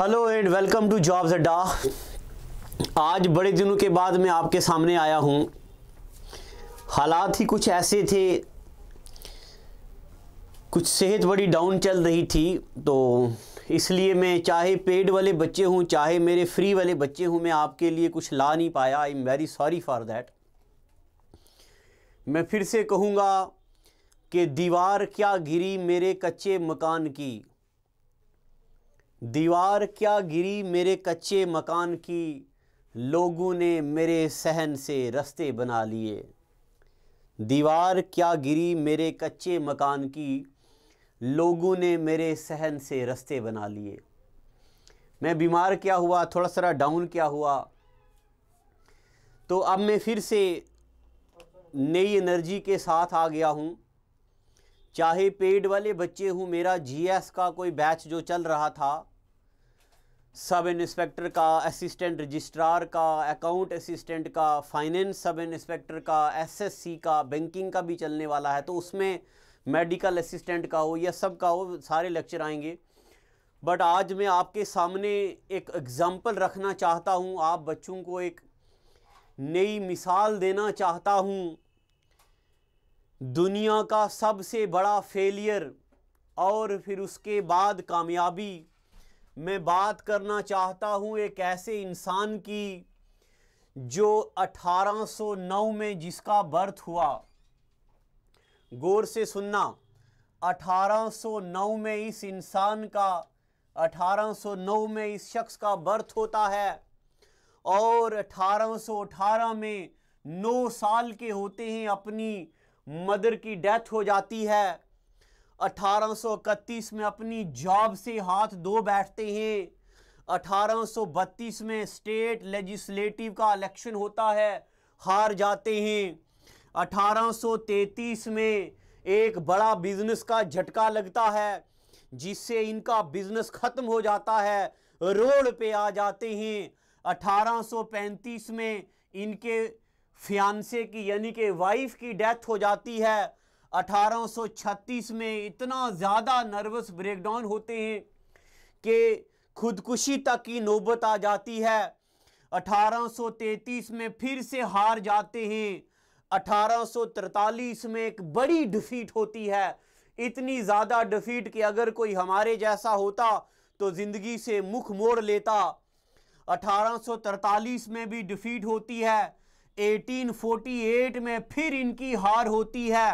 hello and welcome to jobs Adda आज बड़े दिनों के बाद मैं आपके सामने आया हूँ हालात ही कुछ ऐसे थे कुछ सेहत बड़ी डाउन चल रही थी तो इसलिए मैं चाहे पेड वाले बच्चे हूँ चाहे मेरे फ्री वाले बच्चे हूँ मैं आपके लिए कुछ ला नहीं पाया I am very sorry for that मैं फिर से कहूँगा कि दीवार क्या गिरी मेरे कच्चे मकान की दीवार क्या गिरी मेरे कच्चे मकान की लोगों ने मेरे सहन से रस्ते बना लिए दीवार क्या गिरी मेरे कच्चे मकान की लोगों ने मेरे सहन से रस्ते बना लिए मैं बीमार क्या हुआ थोड़ा सा डाउन क्या हुआ तो अब मैं फिर से नई एनर्जी के साथ आ गया हूँ चाहे पेड वाले बच्चे हूँ मेरा जीएस का कोई बैच जो चल रहा था सब इंस्पेक्टर का असिस्टेंट रजिस्ट्रार का अकाउंट असिस्टेंट का फाइनेंस सब इंस्पेक्टर का एसएससी का बैंकिंग का भी चलने वाला है तो उसमें मेडिकल असिस्टेंट का हो या सब का हो सारे लेक्चर आएंगे बट आज मैं आपके सामने एक एग्ज़ाम्पल रखना चाहता हूँ आप बच्चों को एक नई मिसाल देना चाहता हूँ दुनिया का सबसे बड़ा फेलियर और फिर उसके बाद कामयाबी मैं बात करना चाहता हूँ एक ऐसे इंसान की जो 1809 में जिसका बर्थ हुआ गौर से सुनना 1809 में इस इंसान का 1809 में इस शख्स का बर्थ होता है और 1818 में नौ साल के होते हैं अपनी मदर की डेथ हो जाती है अठारह में अपनी जॉब से हाथ धो बैठते हैं अठारह में स्टेट लेजिस्लेटिव का इलेक्शन होता है हार जाते हैं 1833 में एक बड़ा बिजनेस का झटका लगता है जिससे इनका बिजनेस ख़त्म हो जाता है रोड पे आ जाते हैं 1835 में इनके फियांसे की यानी कि वाइफ की डेथ हो जाती है 1836 में इतना ज़्यादा नर्वस ब्रेकडाउन होते हैं कि खुदकुशी तक की नौबत आ जाती है 1833 में फिर से हार जाते हैं 1843 में एक बड़ी डिफीट होती है इतनी ज़्यादा डिफीट कि अगर कोई हमारे जैसा होता तो ज़िंदगी से मुख मोड़ लेता 1843 में भी डिफीट होती है 1848 में फिर इनकी हार होती है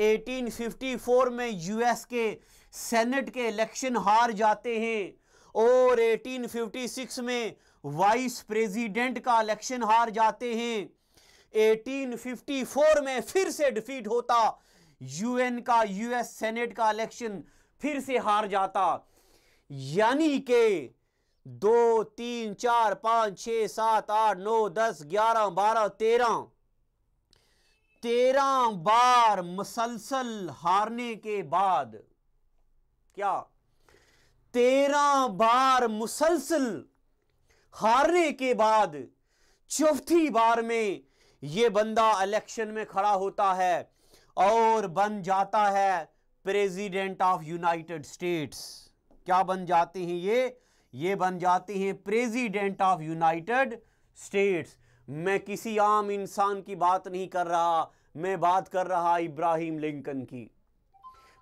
1854 में यूएस के सेनेट के इलेक्शन हार जाते हैं और 1856 में वाइस प्रेसिडेंट का इलेक्शन हार जाते हैं 1854 में फिर से डिफीट होता यूएन का यूएस सेनेट का इलेक्शन फिर से हार जाता यानी कि दो तीन चार पाँच छः सात आठ नौ दस ग्यारह बारह तेरह तेरह बार मसलसल हारने के बाद क्या तेरह बार मुसलसल हारने के बाद चौथी बार में ये बंदा इलेक्शन में खड़ा होता है और बन जाता है प्रेसिडेंट ऑफ यूनाइटेड स्टेट्स क्या बन जाते हैं ये ये बन जाते हैं प्रेसिडेंट ऑफ यूनाइटेड स्टेट्स मैं किसी आम इंसान की बात नहीं कर रहा मैं बात कर रहा इब्राहिम लिंकन की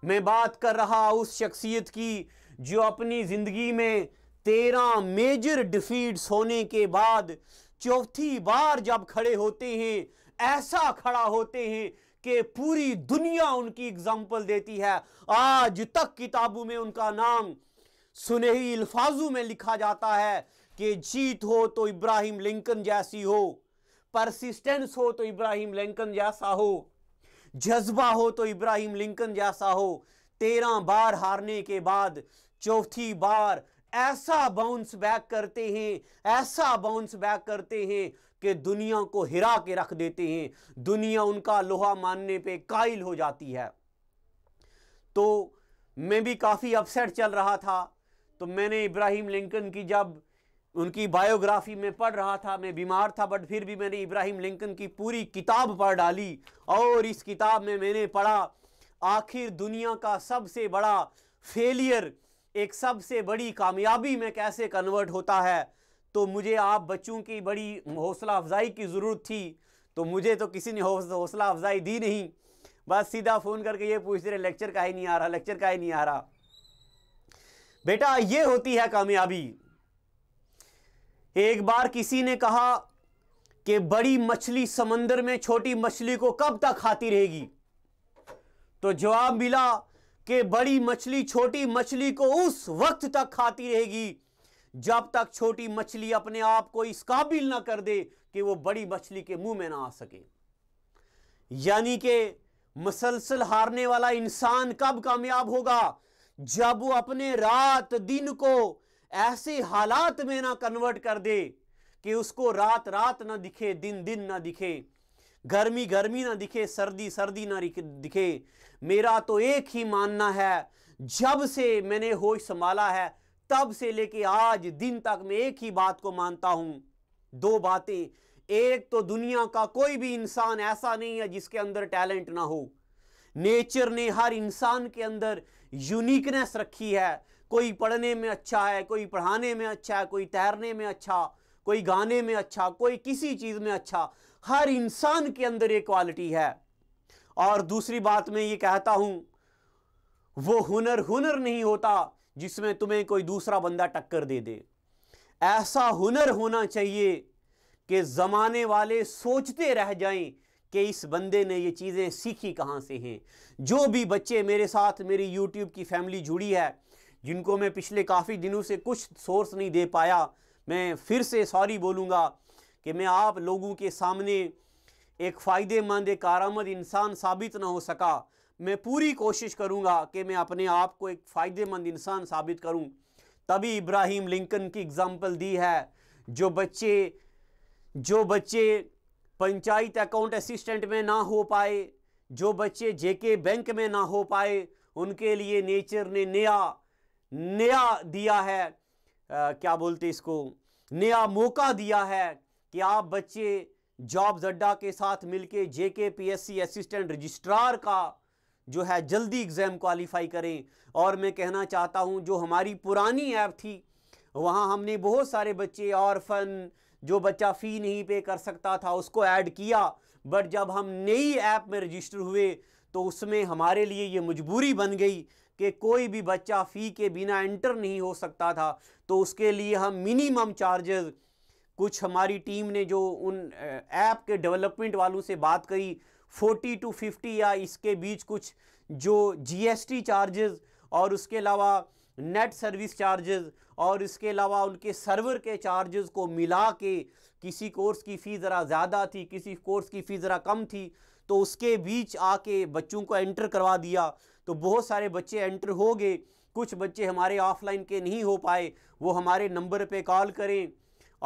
मैं बात कर रहा उस शख्सियत की जो अपनी ज़िंदगी में तेरह मेजर डिफीट्स होने के बाद चौथी बार जब खड़े होते हैं ऐसा खड़ा होते हैं कि पूरी दुनिया उनकी एग्जाम्पल देती है आज तक किताबों में उनका नाम सुनहरी अल्फाजों में लिखा जाता है कि जीत हो तो इब्राहिम लिंकन जैसी हो परसिस्टेंस हो तो इब्राहिम लिंकन जैसा हो जज्बा हो तो इब्राहिम लिंकन जैसा हो तेरह बार हारने के बाद चौथी बार ऐसा बाउंस बैक करते हैं ऐसा बाउंस बैक करते हैं कि दुनिया को हिरा के रख देते हैं दुनिया उनका लोहा मानने पे कायल हो जाती है तो मैं भी काफ़ी अपसेट चल रहा था तो मैंने इब्राहिम लिंकन की जब उनकी बायोग्राफी में पढ़ रहा था मैं बीमार था बट फिर भी मैंने इब्राहिम लिंकन की पूरी किताब पढ़ डाली और इस किताब में मैंने पढ़ा आखिर दुनिया का सबसे बड़ा फेलियर एक सबसे बड़ी कामयाबी में कैसे कन्वर्ट होता है तो मुझे आप बच्चों की बड़ी हौसला अफजाई की ज़रूरत थी तो मुझे तो किसी ने हौसला अफजाई दी नहीं बस सीधा फ़ोन करके ये पूछ रहे लेक्चर का ही नहीं आ रहा लेक्चर का ही नहीं आ रहा बेटा ये होती है कामयाबी एक बार किसी ने कहा कि बड़ी मछली समंदर में छोटी मछली को कब तक खाती रहेगी तो जवाब मिला कि बड़ी मछली छोटी मछली को उस वक्त तक खाती रहेगी जब तक छोटी मछली अपने आप को इस काबिल ना कर दे कि वो बड़ी मछली के मुंह में ना आ सके यानी कि मुसलसल हारने वाला इंसान कब कामयाब होगा जब वो अपने रात दिन को ऐसे हालात में ना कन्वर्ट कर दे कि उसको रात रात ना दिखे दिन दिन ना दिखे गर्मी गर्मी ना दिखे सर्दी सर्दी ना दिखे मेरा तो एक ही मानना है जब से मैंने होश संभाला है तब से लेके आज दिन तक मैं एक ही बात को मानता हूं दो बातें एक तो दुनिया का कोई भी इंसान ऐसा नहीं है जिसके अंदर टैलेंट ना हो नेचर ने हर इंसान के अंदर यूनिकनेस रखी है कोई पढ़ने में अच्छा है कोई पढ़ाने में अच्छा है कोई तैरने में अच्छा कोई गाने में अच्छा कोई किसी चीज़ में अच्छा हर इंसान के अंदर ये क्वालिटी है और दूसरी बात मैं ये कहता हूँ वो हुनर हुनर नहीं होता जिसमें तुम्हें कोई दूसरा बंदा टक्कर दे दे ऐसा हुनर होना चाहिए कि ज़माने वाले सोचते रह जाएं कि इस बंदे ने ये चीज़ें सीखी कहाँ से हैं जो भी बच्चे मेरे साथ मेरी YouTube की फैमिली जुड़ी है जिनको मैं पिछले काफ़ी दिनों से कुछ सोर्स नहीं दे पाया मैं फिर से सॉरी बोलूँगा कि मैं आप लोगों के सामने एक फ़ायदेमंद एक आरामद इंसान साबित ना हो सका मैं पूरी कोशिश करूँगा कि मैं अपने आप को एक फ़ायदेमंद इंसान साबित करूँ तभी इब्राहिम लिंकन की एग्ज़ाम्पल दी है जो बच्चे जो बच्चे पंचायत अकाउंट असिस्टेंट में ना हो पाए जो बच्चे जेके बैंक में ना हो पाए उनके लिए नेचर ने नया नया दिया है आ, क्या बोलते इसको नया मौका दिया है कि आप बच्चे जॉब जड्डा के साथ मिलके जेके पीएससी असिस्टेंट रजिस्ट्रार का जो है जल्दी एग्ज़ाम क्वालिफाई करें और मैं कहना चाहता हूं जो हमारी पुरानी ऐप थी वहां हमने बहुत सारे बच्चे और फन जो बच्चा फ़ी नहीं पे कर सकता था उसको ऐड किया बट जब हम नई ऐप में रजिस्टर हुए तो उसमें हमारे लिए ये मजबूरी बन गई कि कोई भी बच्चा फ़ी के बिना एंटर नहीं हो सकता था तो उसके लिए हम मिनिमम चार्जेस कुछ हमारी टीम ने जो उन ऐप के डेवलपमेंट वालों से बात करी 40 टू 50 या इसके बीच कुछ जो जीएसटी चार्जेस और उसके अलावा नेट सर्विस चार्जेस और इसके अलावा उनके सर्वर के चार्जेस को मिला के किसी कोर्स की फ़ी ज़रा ज़्यादा थी किसी कोर्स की फ़ी ज़रा कम थी तो उसके बीच आके बच्चों को एंटर करवा दिया तो बहुत सारे बच्चे एंटर हो गए कुछ बच्चे हमारे ऑफ़लाइन के नहीं हो पाए वो हमारे नंबर पे कॉल करें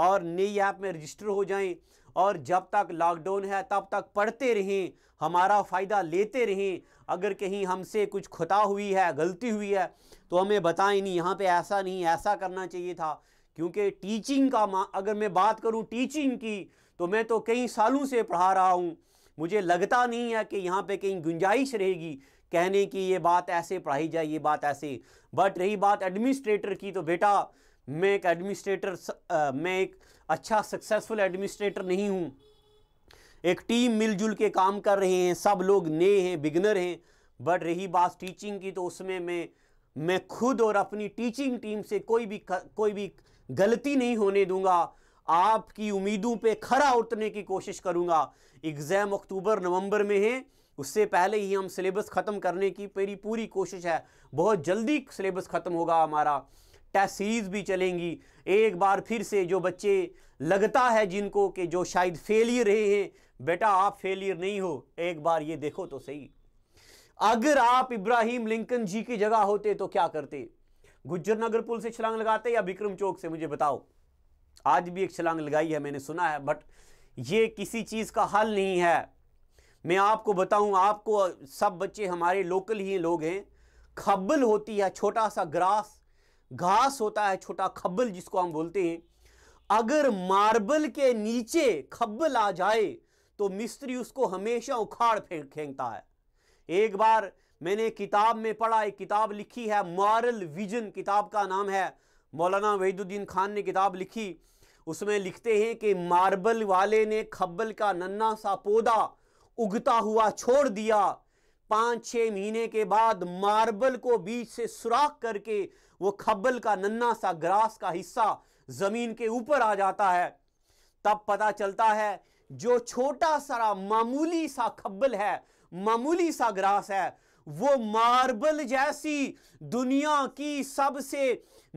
और नई ऐप में रजिस्टर हो जाएं और जब तक लॉकडाउन है तब तक पढ़ते रहें हमारा फ़ायदा लेते रहें अगर कहीं हमसे कुछ खुता हुई है गलती हुई है तो हमें बताएं नहीं यहाँ पे ऐसा नहीं ऐसा करना चाहिए था क्योंकि टीचिंग का अगर मैं बात करूँ टीचिंग की तो मैं तो कई सालों से पढ़ा रहा हूँ मुझे लगता नहीं है कि यहाँ पे कहीं गुंजाइश रहेगी कहने की ये बात ऐसे पढ़ाई जाए ये बात ऐसे बट रही बात एडमिनिस्ट्रेटर की तो बेटा मैं एक एडमिनिस्ट्रेटर मैं एक अच्छा सक्सेसफुल एडमिनिस्ट्रेटर नहीं हूँ एक टीम मिलजुल के काम कर रहे हैं सब लोग नए हैं बिगनर हैं बट रही बात टीचिंग की तो उसमें मैं मैं खुद और अपनी टीचिंग टीम से कोई भी कोई भी गलती नहीं होने दूंगा आपकी उम्मीदों पे खरा उतरने की कोशिश करूंगा एग्ज़ाम अक्टूबर नवंबर में है उससे पहले ही हम सिलेबस ख़त्म करने की मेरी पूरी कोशिश है बहुत जल्दी सिलेबस ख़त्म होगा हमारा टेस्ट सीरीज़ भी चलेंगी एक बार फिर से जो बच्चे लगता है जिनको कि जो शायद फेलियर रहे हैं बेटा आप फेलियर नहीं हो एक बार ये देखो तो सही अगर आप इब्राहिम लिंकन जी की जगह होते तो क्या करते गुज्जर नगर पुल से छलांग लगाते या विक्रम चौक से मुझे बताओ आज भी एक छलांग लगाई है मैंने सुना है बट ये किसी चीज़ का हल नहीं है मैं आपको बताऊं आपको सब बच्चे हमारे लोकल ही लोग हैं खब्बल होती है छोटा सा ग्रास घास होता है छोटा खब्बल जिसको हम बोलते हैं अगर मार्बल के नीचे खब्बल आ जाए तो मिस्त्री उसको हमेशा उखाड़ फेंक फेंकता है एक बार मैंने किताब में पढ़ा एक किताब लिखी है मॉरल विजन किताब का नाम है मौलाना वहीदुद्दीन खान ने किताब लिखी उसमें लिखते हैं कि मार्बल वाले ने खब्बल का नन्ना सा पौधा उगता हुआ छोड़ दिया पाँच छः महीने के बाद मार्बल को बीच से सुराख करके वो खब्बल का नन्ना सा ग्रास का हिस्सा ज़मीन के ऊपर आ जाता है तब पता चलता है जो छोटा सारा मामूली सा खब्बल है मामूली सा ग्रास है वो मार्बल जैसी दुनिया की सबसे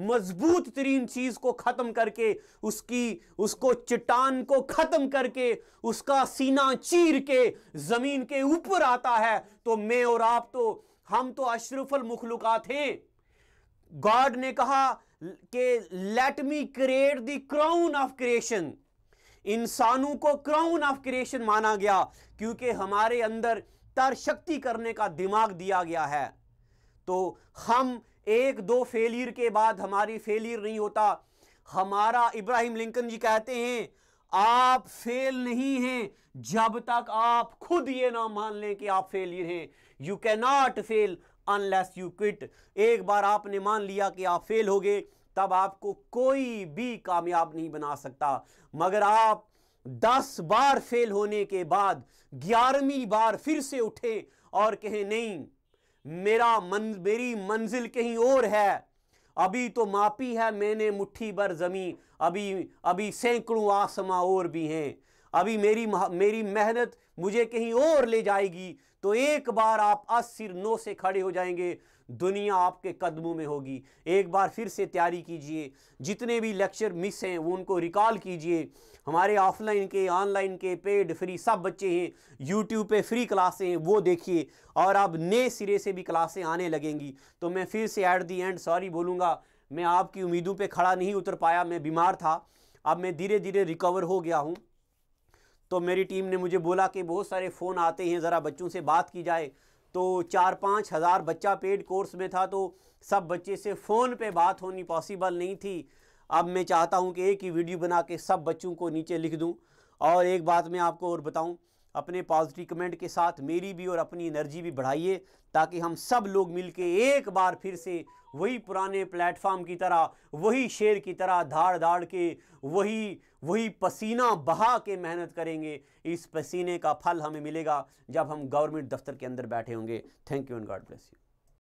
मजबूत तरीन चीज़ को ख़त्म करके उसकी उसको चट्टान को ख़त्म करके उसका सीना चीर के ज़मीन के ऊपर आता है तो मैं और आप तो हम तो अशरफल मखलूक़ात हैं गॉड ने कहा कि let me create the crown of creation इंसानों को क्राउन ऑफ क्रिएशन माना गया क्योंकि हमारे अंदर शक्ति करने का दिमाग दिया गया है तो हम एक दो फेलियर के बाद हमारी फेलियर नहीं होता हमारा इब्राहिम लिंकन जी कहते हैं आप फेल नहीं हैं जब तक आप खुद ये ना मान लें कि आप फेलियर हैं you can not fail unless you quit एक बार आपने मान लिया कि आप फेल हो गए तब आपको कोई भी कामयाब नहीं बना सकता मगर आप दस बार फेल होने के बाद ग्यारहवीं बार फिर से उठे और कहें नहीं मेरा मन मेरी मंजिल कहीं और है अभी तो मापी है मैंने मुट्ठी भर जमी अभी अभी सैकड़ों आसमां और भी हैं अभी मेरी मेरी मेहनत मुझे कहीं और ले जाएगी तो एक बार आप अस्सिर नौ से खड़े हो जाएंगे दुनिया आपके कदमों में होगी एक बार फिर से तैयारी कीजिए जितने भी लेक्चर मिस हैं वो उनको रिकॉल कीजिए हमारे ऑफलाइन के ऑनलाइन के पेड फ्री सब बच्चे हैं यूट्यूब पे फ्री क्लासें हैं वो देखिए और अब नए सिरे से भी क्लासें आने लगेंगी तो मैं फिर से ऐट दी एंड सॉरी बोलूँगा मैं आपकी उम्मीदों पर खड़ा नहीं उतर पाया मैं बीमार था अब मैं धीरे धीरे रिकवर हो गया हूँ तो मेरी टीम ने मुझे बोला कि बहुत सारे फ़ोन आते हैं ज़रा बच्चों से बात की जाए तो चार पाँच हज़ार बच्चा पेड कोर्स में था तो सब बच्चे से फ़ोन पे बात होनी पॉसिबल नहीं थी अब मैं चाहता हूँ कि एक ही वीडियो बना के सब बच्चों को नीचे लिख दूँ और एक बात मैं आपको और बताऊँ अपने पॉजिटिव कमेंट के साथ मेरी भी और अपनी एनर्जी भी बढ़ाइए ताकि हम सब लोग मिलके एक बार फिर से वही पुराने प्लेटफॉर्म की तरह वही शेर की तरह धाड़ धाड़ के वही वही पसीना बहा के मेहनत करेंगे इस पसीने का फल हमें मिलेगा जब हम गवर्नमेंट दफ्तर के अंदर बैठे होंगे thank you and God bless you